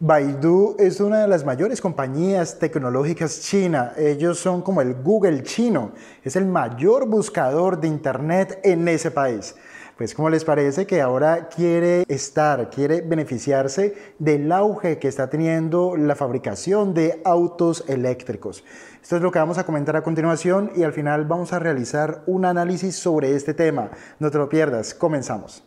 Baidu es una de las mayores compañías tecnológicas china. Ellos son como el Google chino. Es el mayor buscador de Internet en ese país. Pues como les parece que ahora quiere estar, quiere beneficiarse del auge que está teniendo la fabricación de autos eléctricos. Esto es lo que vamos a comentar a continuación y al final vamos a realizar un análisis sobre este tema. No te lo pierdas, comenzamos.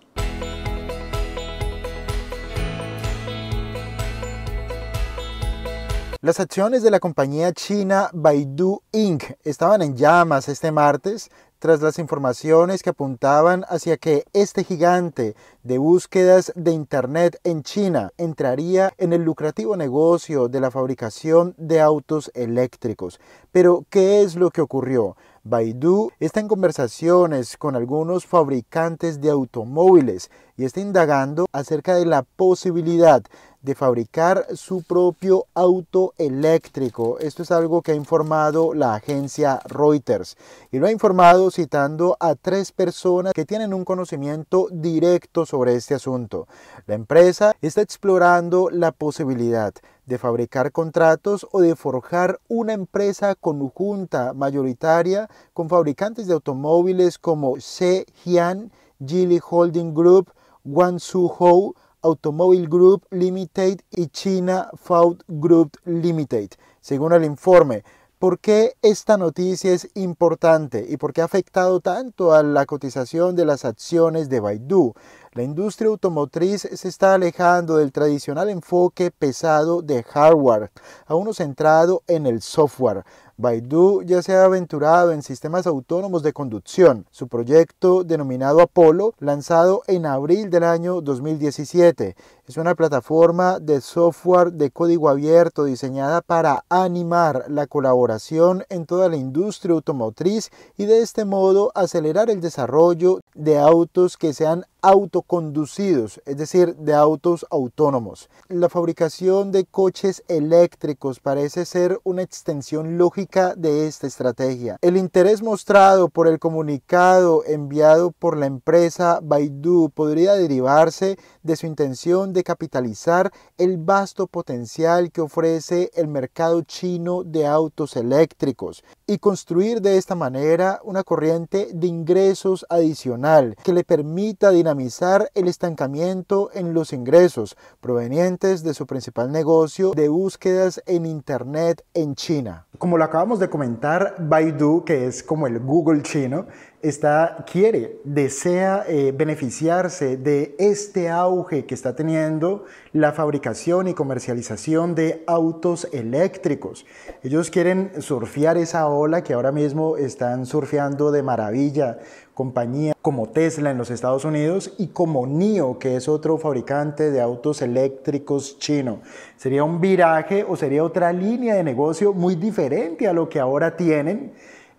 Las acciones de la compañía china Baidu Inc. estaban en llamas este martes tras las informaciones que apuntaban hacia que este gigante de búsquedas de Internet en China entraría en el lucrativo negocio de la fabricación de autos eléctricos. Pero, ¿qué es lo que ocurrió? Baidu está en conversaciones con algunos fabricantes de automóviles y está indagando acerca de la posibilidad de fabricar su propio auto eléctrico. Esto es algo que ha informado la agencia Reuters y lo ha informado citando a tres personas que tienen un conocimiento directo sobre este asunto. La empresa está explorando la posibilidad de fabricar contratos o de forjar una empresa conjunta mayoritaria con fabricantes de automóviles como Se Geely Holding Group, Hou Automobile Group Limited y China Food Group Limited, según el informe. ¿Por qué esta noticia es importante y por qué ha afectado tanto a la cotización de las acciones de Baidu? La industria automotriz se está alejando del tradicional enfoque pesado de hardware a uno centrado en el software. Baidu ya se ha aventurado en sistemas autónomos de conducción. Su proyecto, denominado Apolo, lanzado en abril del año 2017, es una plataforma de software de código abierto diseñada para animar la colaboración en toda la industria automotriz y de este modo acelerar el desarrollo de autos que sean autoconducidos, es decir, de autos autónomos. La fabricación de coches eléctricos parece ser una extensión lógica de esta estrategia. El interés mostrado por el comunicado enviado por la empresa Baidu podría derivarse de su intención de capitalizar el vasto potencial que ofrece el mercado chino de autos eléctricos y construir de esta manera una corriente de ingresos adicional que le permita dinamizar el estancamiento en los ingresos provenientes de su principal negocio de búsquedas en Internet en China. Como lo acabamos de comentar, Baidu, que es como el Google chino, está, quiere, desea eh, beneficiarse de este auge que está teniendo la fabricación y comercialización de autos eléctricos. Ellos quieren surfear esa ola que ahora mismo están surfeando de maravilla compañías como Tesla en los Estados Unidos y como NIO, que es otro fabricante de autos eléctricos chino. Sería un viraje o sería otra línea de negocio muy diferente a lo que ahora tienen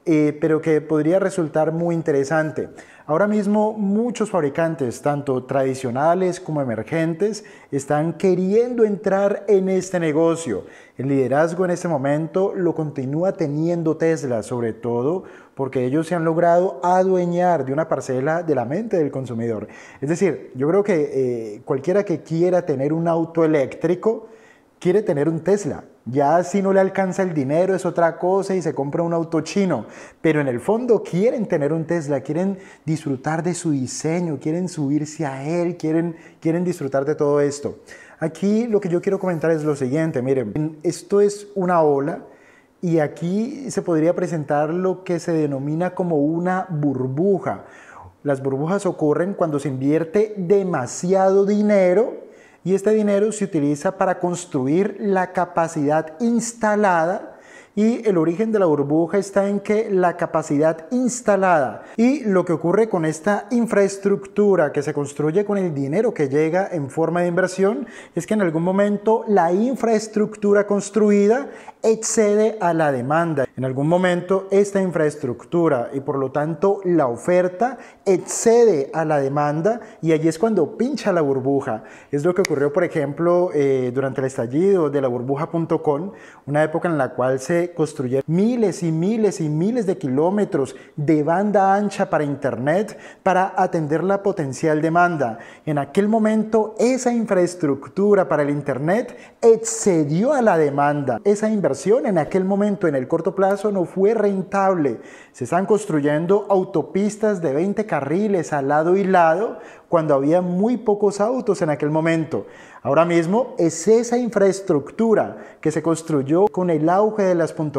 eh, pero que podría resultar muy interesante. Ahora mismo muchos fabricantes, tanto tradicionales como emergentes, están queriendo entrar en este negocio. El liderazgo en este momento lo continúa teniendo Tesla, sobre todo porque ellos se han logrado adueñar de una parcela de la mente del consumidor. Es decir, yo creo que eh, cualquiera que quiera tener un auto eléctrico, quiere tener un Tesla. Ya si no le alcanza el dinero es otra cosa y se compra un auto chino, pero en el fondo quieren tener un Tesla, quieren disfrutar de su diseño, quieren subirse a él, quieren, quieren disfrutar de todo esto. Aquí lo que yo quiero comentar es lo siguiente, miren, esto es una ola y aquí se podría presentar lo que se denomina como una burbuja. Las burbujas ocurren cuando se invierte demasiado dinero y este dinero se utiliza para construir la capacidad instalada y el origen de la burbuja está en que la capacidad instalada y lo que ocurre con esta infraestructura que se construye con el dinero que llega en forma de inversión es que en algún momento la infraestructura construida excede a la demanda. En algún momento esta infraestructura y por lo tanto la oferta excede a la demanda y allí es cuando pincha la burbuja. Es lo que ocurrió por ejemplo eh, durante el estallido de la burbuja.com, una época en la cual se construyer miles y miles y miles de kilómetros de banda ancha para Internet para atender la potencial demanda. En aquel momento esa infraestructura para el Internet excedió a la demanda. Esa inversión en aquel momento en el corto plazo no fue rentable. Se están construyendo autopistas de 20 carriles al lado y lado cuando había muy pocos autos en aquel momento. Ahora mismo es esa infraestructura que se construyó con el auge de las com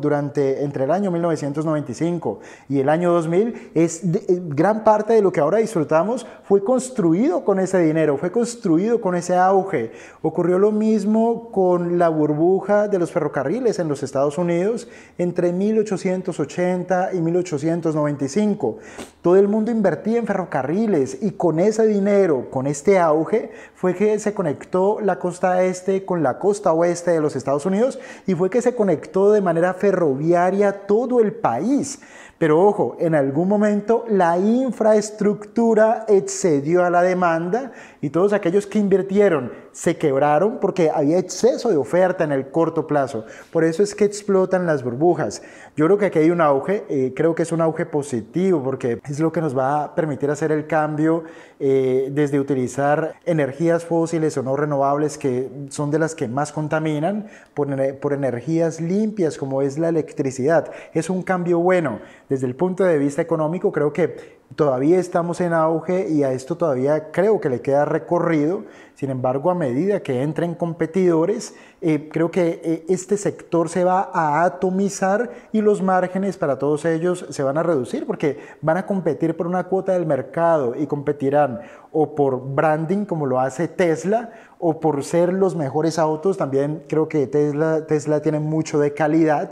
durante entre el año 1995 y el año 2000 es eh, gran parte de lo que ahora disfrutamos fue construido con ese dinero, fue construido con ese auge. Ocurrió lo mismo con la burbuja de los ferrocarriles en los Estados Unidos entre 1880 y 1895. Todo el mundo invertía en ferrocarriles y con ese dinero, con este auge, fue que se conectó la costa este con la costa oeste de los Estados Unidos y fue que se conectó todo de manera ferroviaria todo el país. Pero ojo, en algún momento la infraestructura excedió a la demanda y todos aquellos que invirtieron se quebraron porque había exceso de oferta en el corto plazo. Por eso es que explotan las burbujas. Yo creo que aquí hay un auge, eh, creo que es un auge positivo porque es lo que nos va a permitir hacer el cambio eh, desde utilizar energías fósiles o no renovables que son de las que más contaminan por, por energías limpias como es la electricidad. Es un cambio bueno. Desde el punto de vista económico creo que todavía estamos en auge y a esto todavía creo que le queda recorrido. Sin embargo, a medida que entren competidores, eh, creo que eh, este sector se va a atomizar y los márgenes para todos ellos se van a reducir porque van a competir por una cuota del mercado y competirán o por branding como lo hace Tesla o por ser los mejores autos. También creo que Tesla, Tesla tiene mucho de calidad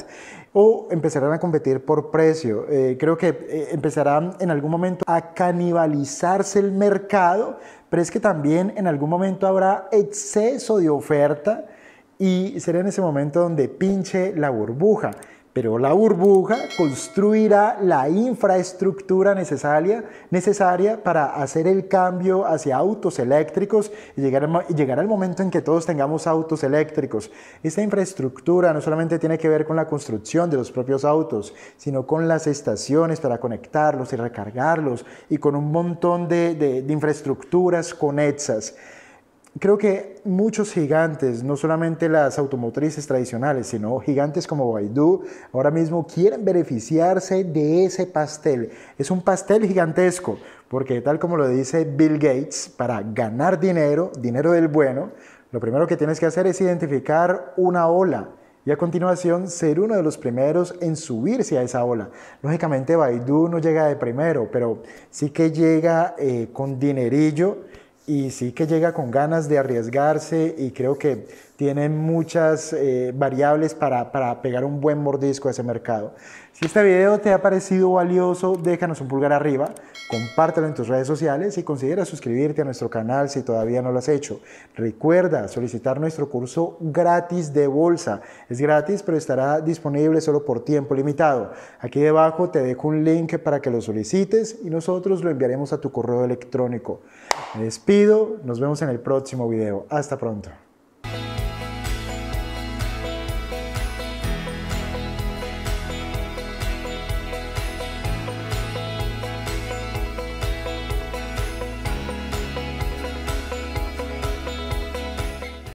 o empezarán a competir por precio. Eh, creo que eh, empezarán en algún momento a canibalizarse el mercado, pero es que también en algún momento habrá exceso de oferta y será en ese momento donde pinche la burbuja pero la burbuja construirá la infraestructura necesaria, necesaria para hacer el cambio hacia autos eléctricos y llegar, al momento en que todos tengamos autos eléctricos. Esta infraestructura no solamente tiene que ver con la construcción de los propios autos, sino con las estaciones para conectarlos y recargarlos y con un montón de, de infraestructuras conexas creo que muchos gigantes, no solamente las automotrices tradicionales, sino gigantes como Baidu, ahora mismo quieren beneficiarse de ese pastel. Es un pastel gigantesco, porque tal como lo dice Bill Gates, para ganar dinero, dinero del bueno, lo primero que tienes que hacer es identificar una ola y a continuación ser uno de los primeros en subirse a esa ola. Lógicamente Baidu no llega de primero, pero sí que llega eh, con dinerillo y sí que llega con ganas de arriesgarse y creo que tiene muchas eh, variables para, pegar un buen mordisco a ese mercado. Si este video te ha parecido valioso, déjanos un pulgar arriba, compártelo en tus redes sociales y considera suscribirte a nuestro canal si todavía no lo has hecho. Recuerda solicitar nuestro curso gratis de bolsa. Es gratis, pero estará disponible solo por tiempo limitado. Aquí debajo te dejo un link para que lo solicites y nosotros lo enviaremos a tu correo electrónico. Me despido, nos vemos en el próximo video. Hasta pronto.